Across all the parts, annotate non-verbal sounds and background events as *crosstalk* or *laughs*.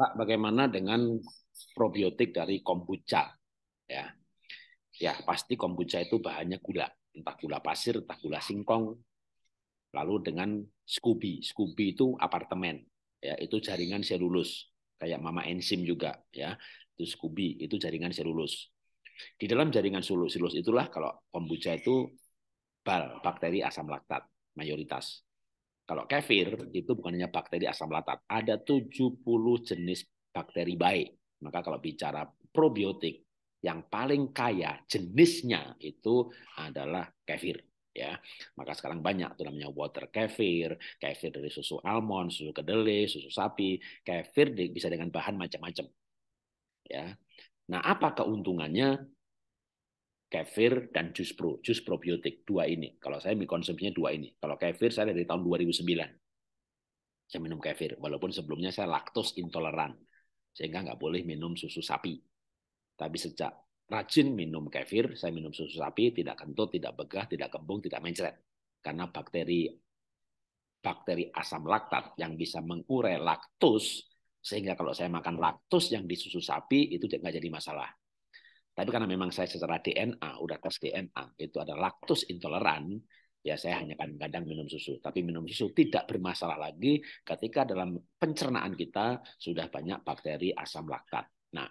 Pak, bagaimana dengan probiotik dari kombucha? Ya, ya pasti kombucha itu bahannya gula, entah gula pasir, entah gula singkong. Lalu dengan scooby, scooby itu apartemen, ya itu jaringan selulus, kayak mama enzim juga, ya itu scooby, itu jaringan selulus. Di dalam jaringan selulus itulah kalau kombucha itu bal bakteri asam laktat mayoritas. Kalau kefir itu bukan hanya bakteri asam laktat, ada 70 jenis bakteri baik. Maka kalau bicara probiotik yang paling kaya jenisnya itu adalah kefir ya. Maka sekarang banyak tuh namanya water kefir, kefir dari susu almond, susu kedelai, susu sapi, kefir bisa dengan bahan macam-macam. Ya. Nah, apa keuntungannya? kefir dan jus pro, jus probiotik dua ini. Kalau saya konsumsinya dua ini. Kalau kefir saya dari tahun 2009 saya minum kefir, walaupun sebelumnya saya laktos intoleran sehingga nggak boleh minum susu sapi. Tapi sejak rajin minum kefir, saya minum susu sapi, tidak kentut, tidak begah, tidak kembung, tidak mencret. Karena bakteri bakteri asam laktat yang bisa mengurai laktos, sehingga kalau saya makan laktos yang di susu sapi itu nggak jadi masalah. Tapi karena memang saya secara DNA, udah tes DNA, itu ada laktus intoleran, ya saya hanya kadang-kadang minum susu. Tapi minum susu tidak bermasalah lagi ketika dalam pencernaan kita sudah banyak bakteri asam laktat. Nah,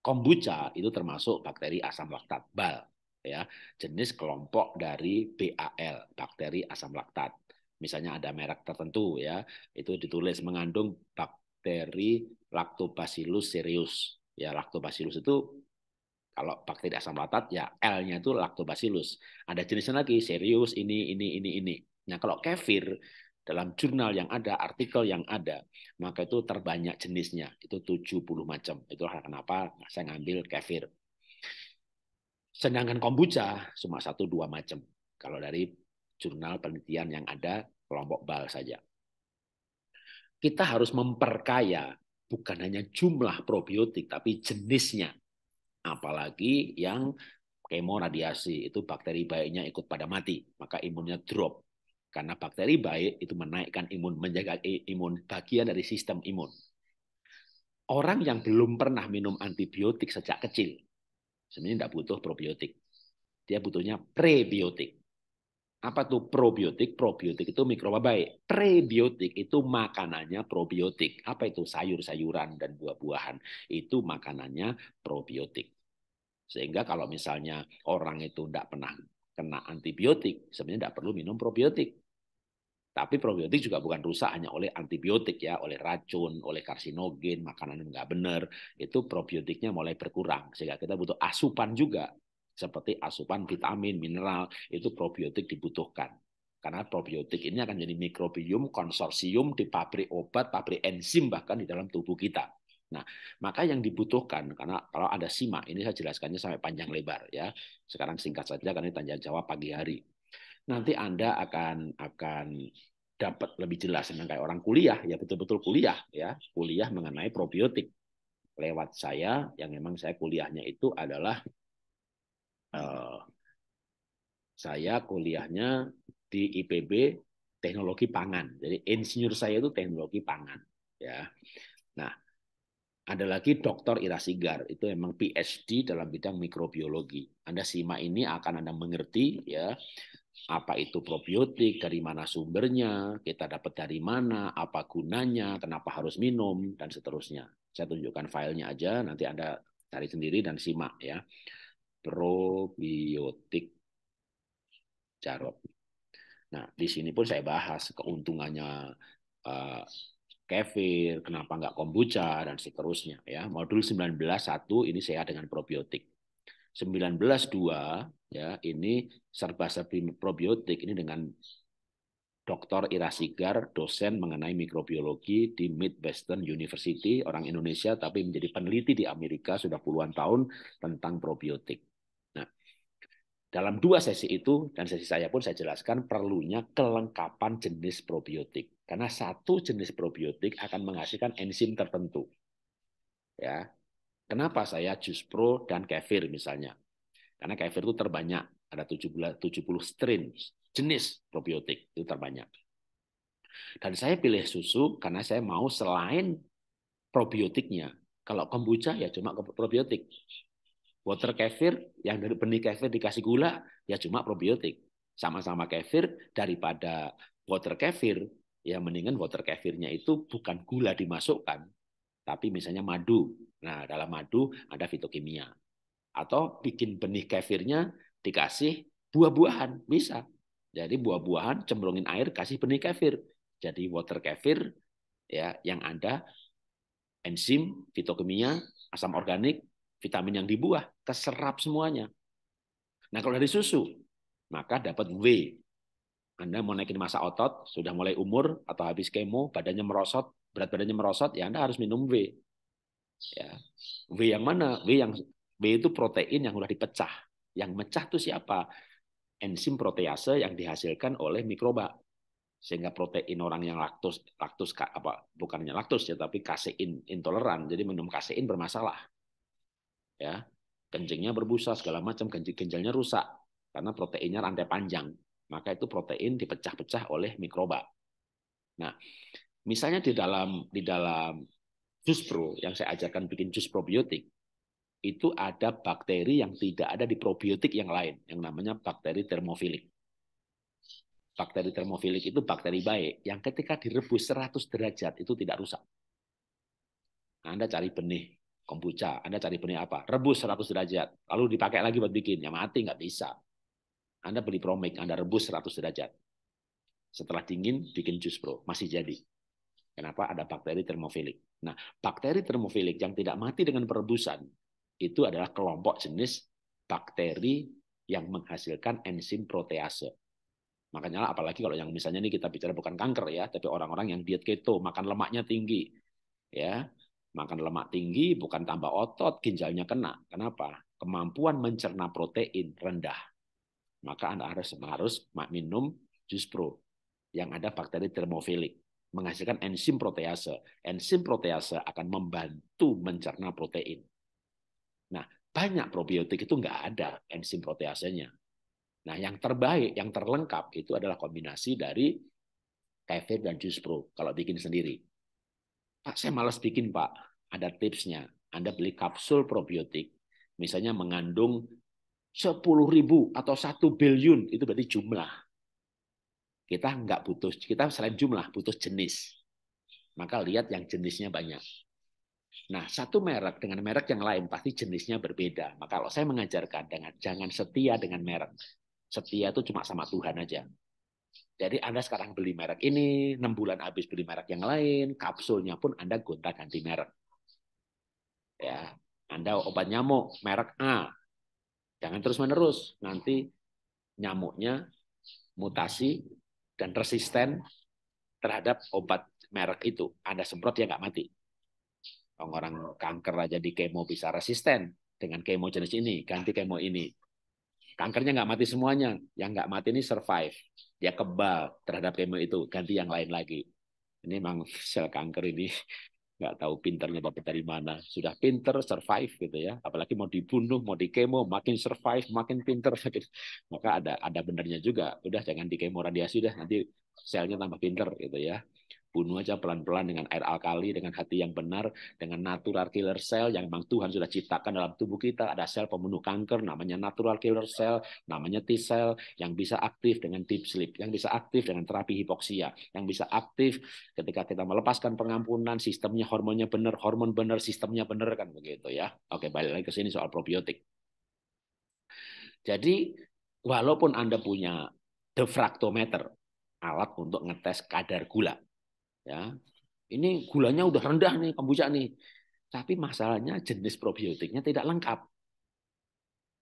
kombucha itu termasuk bakteri asam laktat bal ya jenis kelompok dari BAL bakteri asam laktat misalnya ada merek tertentu ya itu ditulis mengandung bakteri lactobacillus serius ya lactobacillus itu kalau bakteri asam laktat ya L-nya itu lactobacillus. Ada jenisnya lagi, serius ini ini ini ini. Nah, kalau kefir dalam jurnal yang ada, artikel yang ada, maka itu terbanyak jenisnya, itu 70 macam. Itulah kenapa saya ngambil kefir. Sedangkan kombucha cuma satu dua macam. Kalau dari jurnal penelitian yang ada kelompok BAL saja. Kita harus memperkaya bukan hanya jumlah probiotik tapi jenisnya apalagi yang radiasi itu bakteri baiknya ikut pada mati, maka imunnya drop. Karena bakteri baik itu menaikkan imun, menjaga imun, bagian dari sistem imun. Orang yang belum pernah minum antibiotik sejak kecil, sebenarnya tidak butuh probiotik. Dia butuhnya prebiotik apa tuh probiotik? Probiotik itu mikroba baik. Prebiotik itu makanannya probiotik. Apa itu sayur-sayuran dan buah-buahan? Itu makanannya probiotik. Sehingga kalau misalnya orang itu tidak pernah kena antibiotik, sebenarnya tidak perlu minum probiotik. Tapi probiotik juga bukan rusak hanya oleh antibiotik ya, oleh racun, oleh karsinogen, makanan yang nggak benar. Itu probiotiknya mulai berkurang. Sehingga kita butuh asupan juga seperti asupan vitamin, mineral, itu probiotik dibutuhkan. Karena probiotik ini akan jadi mikrobium konsorsium di pabrik obat, pabrik enzim bahkan di dalam tubuh kita. Nah, maka yang dibutuhkan karena kalau ada sima ini saya jelaskannya sampai panjang lebar ya. Sekarang singkat saja karena tanya jawab pagi hari. Nanti Anda akan akan dapat lebih jelas dengan kayak orang kuliah ya betul-betul kuliah ya, kuliah mengenai probiotik lewat saya yang memang saya kuliahnya itu adalah Eh, saya kuliahnya di IPB teknologi pangan. Jadi insinyur saya itu teknologi pangan, ya. Nah, ada lagi Dr. Ira Sigar, itu memang PhD dalam bidang mikrobiologi. Anda simak ini akan Anda mengerti ya apa itu probiotik, dari mana sumbernya, kita dapat dari mana, apa gunanya, kenapa harus minum, dan seterusnya. Saya tunjukkan filenya aja, nanti Anda cari sendiri dan simak ya probiotik Jarot. Nah, di sini pun saya bahas keuntungannya uh, kefir, kenapa nggak kombucha, dan seterusnya. ya Modul 19.1 ini saya dengan probiotik. 19.2 ya ini serba-serbi probiotik ini dengan Dr. Ira Sigar, dosen mengenai mikrobiologi di Midwestern University, orang Indonesia tapi menjadi peneliti di Amerika sudah puluhan tahun tentang probiotik. Dalam dua sesi itu dan sesi saya pun saya jelaskan perlunya kelengkapan jenis probiotik. Karena satu jenis probiotik akan menghasilkan enzim tertentu. Ya. Kenapa saya jus pro dan kefir misalnya? Karena kefir itu terbanyak, ada 70 strain jenis probiotik itu terbanyak. Dan saya pilih susu karena saya mau selain probiotiknya. Kalau kombucha ya cuma probiotik. Water kefir yang dari benih kefir dikasih gula ya cuma probiotik. Sama-sama kefir daripada water kefir ya mendingan water kefirnya itu bukan gula dimasukkan tapi misalnya madu. Nah, dalam madu ada fitokimia. Atau bikin benih kefirnya dikasih buah-buahan, bisa. Jadi buah-buahan cemplungin air kasih benih kefir. Jadi water kefir ya yang ada enzim, fitokimia, asam organik, vitamin yang di buah keserap semuanya. Nah kalau dari susu, maka dapat W. Anda mau naikin masa otot, sudah mulai umur atau habis kemo, badannya merosot, berat badannya merosot, ya Anda harus minum W. Ya. W yang mana? W yang W itu protein yang sudah dipecah. Yang mecah itu siapa? Enzim protease yang dihasilkan oleh mikroba. Sehingga protein orang yang laktus laktus apa bukannya laktus ya, tapi kasein intoleran, jadi minum kasein bermasalah ya kencingnya berbusa segala macam kencing ginjalnya rusak karena proteinnya rantai panjang maka itu protein dipecah-pecah oleh mikroba nah misalnya di dalam di dalam jus pro yang saya ajarkan bikin jus probiotik itu ada bakteri yang tidak ada di probiotik yang lain yang namanya bakteri termofilik bakteri termofilik itu bakteri baik yang ketika direbus 100 derajat itu tidak rusak. Anda cari benih kombucha. Anda cari benih apa? Rebus 100 derajat. Lalu dipakai lagi buat bikin. Ya mati, nggak bisa. Anda beli promik, Anda rebus 100 derajat. Setelah dingin, bikin jus bro. Masih jadi. Kenapa? Ada bakteri termofilik. Nah, bakteri termofilik yang tidak mati dengan perebusan, itu adalah kelompok jenis bakteri yang menghasilkan enzim protease. Makanya apalagi kalau yang misalnya ini kita bicara bukan kanker ya, tapi orang-orang yang diet keto, makan lemaknya tinggi, ya Makan lemak tinggi bukan tambah otot, ginjalnya kena. Kenapa? Kemampuan mencerna protein rendah. Maka Anda harus, harus minum jus pro yang ada bakteri termofilik menghasilkan enzim protease. Enzim protease akan membantu mencerna protein. Nah, banyak probiotik itu nggak ada enzim proteasenya. Nah, yang terbaik, yang terlengkap itu adalah kombinasi dari kefir dan jus pro kalau bikin sendiri. Pak, saya malas bikin, Pak. Ada tipsnya. Anda beli kapsul probiotik, misalnya mengandung 10 ribu atau 1 billion, itu berarti jumlah. Kita nggak butuh, kita selain jumlah, butuh jenis. Maka lihat yang jenisnya banyak. Nah, satu merek dengan merek yang lain pasti jenisnya berbeda. Maka kalau saya mengajarkan dengan jangan setia dengan merek. Setia itu cuma sama Tuhan aja. Jadi Anda sekarang beli merek ini, 6 bulan habis beli merek yang lain, kapsulnya pun Anda gonta ganti merek. Ya, Anda obat nyamuk merek A. Jangan terus-menerus, nanti nyamuknya mutasi dan resisten terhadap obat merek itu. Anda semprot ya nggak mati. Orang kanker aja di kemo bisa resisten dengan kemo jenis ini, ganti kemo ini. Kankernya nggak mati semuanya. Yang nggak mati ini survive. Dia kebal terhadap kemo itu. Ganti yang lain lagi. Ini memang sel kanker ini *laughs* nggak tahu pinternya bapak dari mana. Sudah pinter, survive gitu ya. Apalagi mau dibunuh, mau dikemo, makin survive, makin pinter. *laughs* Gitu. Maka ada ada benernya juga. Udah jangan dikemo radiasi udah nanti selnya tambah pinter gitu ya bunuh aja pelan-pelan dengan air alkali, dengan hati yang benar, dengan natural killer cell yang memang Tuhan sudah ciptakan dalam tubuh kita. Ada sel pembunuh kanker namanya natural killer cell, namanya T cell yang bisa aktif dengan deep sleep, yang bisa aktif dengan terapi hipoksia, yang bisa aktif ketika kita melepaskan pengampunan, sistemnya hormonnya benar, hormon benar, sistemnya benar kan begitu ya. Oke, balik lagi ke sini soal probiotik. Jadi walaupun Anda punya defraktometer, alat untuk ngetes kadar gula. Ya, ini gulanya udah rendah nih kombucha nih. Tapi masalahnya jenis probiotiknya tidak lengkap.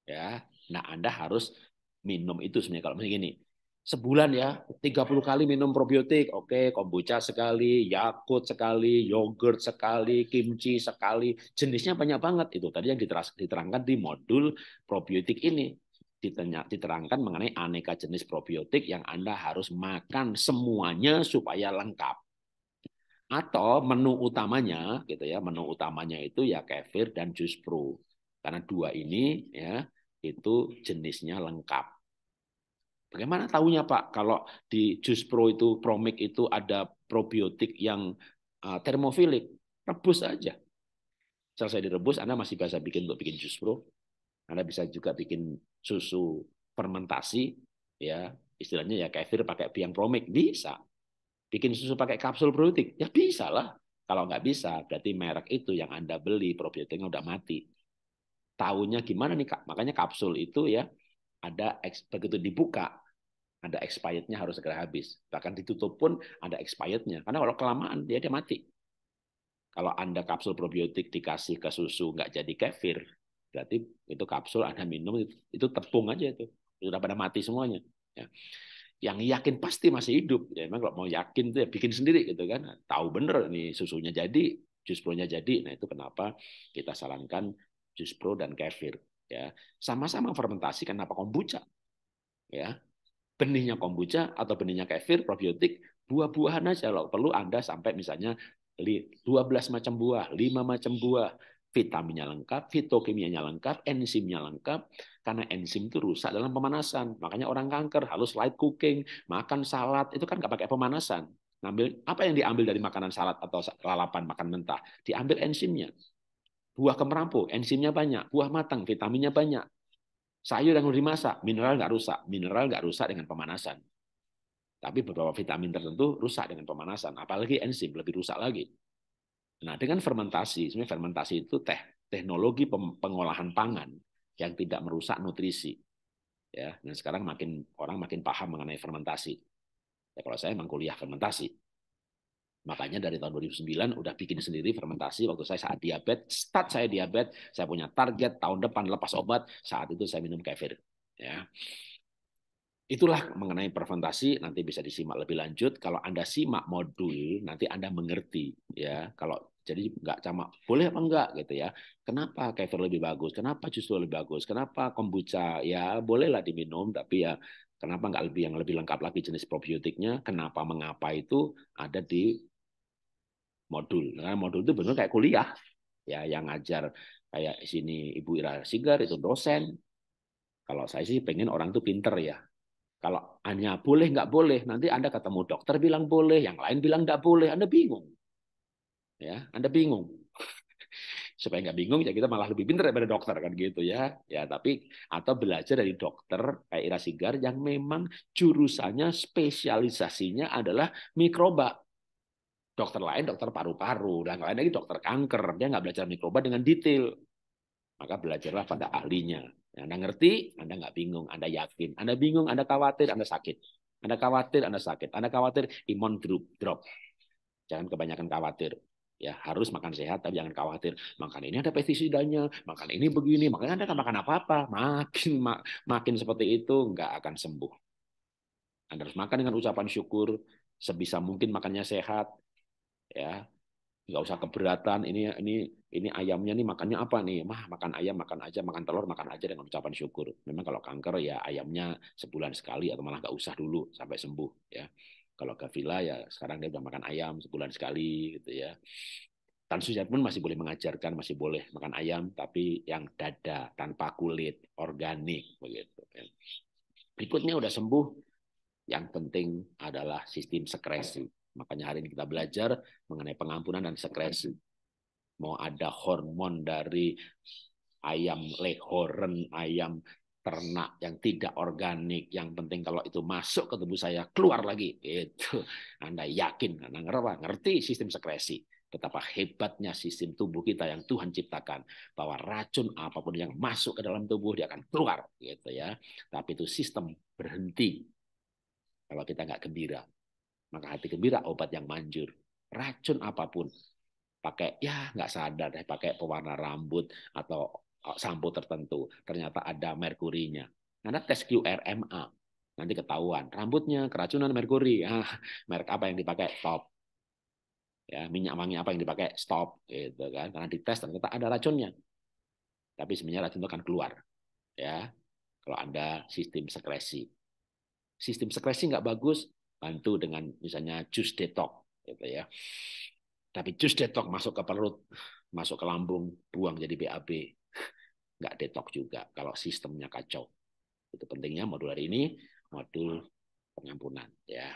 Ya, nah Anda harus minum itu sebenarnya kalau begini Sebulan ya, 30 kali minum probiotik. Oke, kombucha sekali, yakut sekali, yogurt sekali, kimchi sekali. Jenisnya banyak banget. Itu tadi yang diterangkan di modul probiotik ini diterangkan mengenai aneka jenis probiotik yang Anda harus makan semuanya supaya lengkap atau menu utamanya gitu ya menu utamanya itu ya kefir dan jus pro karena dua ini ya itu jenisnya lengkap bagaimana tahunya pak kalau di jus pro itu promik itu ada probiotik yang e, termofilik rebus aja selesai direbus anda masih bisa bikin untuk bikin jus pro anda bisa juga bikin susu fermentasi ya istilahnya ya kefir pakai biang promik bisa bikin susu pakai kapsul probiotik? Ya bisa lah. Kalau nggak bisa, berarti merek itu yang Anda beli probiotiknya udah mati. Tahunya gimana nih, Kak? Makanya kapsul itu ya ada begitu dibuka ada expirednya harus segera habis. Bahkan ditutup pun ada expirednya. Karena kalau kelamaan dia dia mati. Kalau Anda kapsul probiotik dikasih ke susu nggak jadi kefir, berarti itu kapsul Anda minum itu tepung aja itu. Sudah pada mati semuanya. Ya yang yakin pasti masih hidup ya memang kalau mau yakin tuh ya bikin sendiri gitu kan tahu bener nih susunya jadi jus pro jadi nah itu kenapa kita sarankan jus pro dan kefir ya sama-sama fermentasi kenapa kombucha ya benihnya kombucha atau benihnya kefir probiotik buah-buahan aja kalau perlu Anda sampai misalnya 12 macam buah, 5 macam buah, vitaminnya lengkap, fitokimianya lengkap, enzimnya lengkap, karena enzim itu rusak dalam pemanasan. Makanya orang kanker harus light cooking, makan salad, itu kan nggak pakai pemanasan. Ngambil, apa yang diambil dari makanan salad atau lalapan, makan mentah? Diambil enzimnya. Buah kemerampu, enzimnya banyak. Buah matang, vitaminnya banyak. Sayur yang udah dimasak, mineral nggak rusak. Mineral nggak rusak dengan pemanasan. Tapi beberapa vitamin tertentu rusak dengan pemanasan. Apalagi enzim, lebih rusak lagi. Nah, dengan fermentasi, sebenarnya fermentasi itu teh teknologi pengolahan pangan yang tidak merusak nutrisi. Ya, dan sekarang makin orang makin paham mengenai fermentasi. Ya, kalau saya memang kuliah fermentasi. Makanya dari tahun 2009 udah bikin sendiri fermentasi waktu saya saat diabetes, start saya diabetes, saya punya target tahun depan lepas obat, saat itu saya minum kefir. Ya. Itulah mengenai preventasi nanti bisa disimak lebih lanjut. Kalau Anda simak modul nanti Anda mengerti ya. Kalau jadi nggak sama boleh apa enggak gitu ya. Kenapa kefir lebih bagus? Kenapa justru lebih bagus? Kenapa kombucha ya bolehlah diminum tapi ya kenapa nggak lebih yang lebih lengkap lagi jenis probiotiknya? Kenapa mengapa itu ada di modul. Karena modul itu benar kayak kuliah ya yang ngajar kayak sini Ibu Ira Sigar itu dosen. Kalau saya sih pengen orang itu pinter ya, kalau hanya boleh nggak boleh, nanti Anda ketemu dokter bilang boleh, yang lain bilang nggak boleh, Anda bingung. Ya, Anda bingung. *laughs* Supaya nggak bingung ya kita malah lebih pintar daripada dokter kan gitu ya. Ya, tapi atau belajar dari dokter kayak Ira Sigar yang memang jurusannya spesialisasinya adalah mikroba. Dokter lain dokter paru-paru, dan lain lagi dokter kanker. Dia nggak belajar mikroba dengan detail. Maka belajarlah pada ahlinya. Anda ngerti, Anda nggak bingung, Anda yakin. Anda bingung, Anda khawatir, Anda sakit. Anda khawatir, Anda sakit. Anda khawatir, imun drop, drop. Jangan kebanyakan khawatir. Ya, harus makan sehat, tapi jangan khawatir. Makan ini ada pestisidanya, makan ini begini, makanya Anda nggak makan apa-apa. Makin mak, makin seperti itu, nggak akan sembuh. Anda harus makan dengan ucapan syukur, sebisa mungkin makannya sehat, ya nggak usah keberatan ini ini ini ayamnya nih makannya apa nih mah makan ayam makan aja makan telur makan aja dengan ucapan syukur memang kalau kanker ya ayamnya sebulan sekali atau malah nggak usah dulu sampai sembuh ya kalau kafila ya sekarang dia udah makan ayam sebulan sekali gitu ya Tan Sujat pun masih boleh mengajarkan masih boleh makan ayam tapi yang dada tanpa kulit organik begitu ya. berikutnya udah sembuh yang penting adalah sistem sekresi Makanya hari ini kita belajar mengenai pengampunan dan sekresi. Mau ada hormon dari ayam lehoren, ayam ternak yang tidak organik. Yang penting kalau itu masuk ke tubuh saya, keluar lagi. Itu Anda yakin, Anda ngerti sistem sekresi. Betapa hebatnya sistem tubuh kita yang Tuhan ciptakan. Bahwa racun apapun yang masuk ke dalam tubuh, dia akan keluar. gitu ya. Tapi itu sistem berhenti kalau kita nggak gembira. Maka hati gembira obat yang manjur. Racun apapun. Pakai ya nggak sadar deh pakai pewarna rambut atau eh, sampo tertentu. Ternyata ada merkurinya. Anda tes QRMA. Nanti ketahuan. Rambutnya keracunan merkuri. *laughs* Ah, merek apa yang dipakai? Top. Ya, minyak wangi apa yang dipakai? Stop. Gitu kan. Karena dites ternyata ada racunnya. Tapi sebenarnya racun itu akan keluar. Ya, kalau Anda sistem sekresi. Sistem sekresi nggak bagus, bantu dengan misalnya jus detox gitu ya. Tapi jus detox masuk ke perut, masuk ke lambung, buang jadi BAB. *laughs* Nggak detox juga kalau sistemnya kacau. Itu pentingnya modul hari ini, modul pengampunan ya.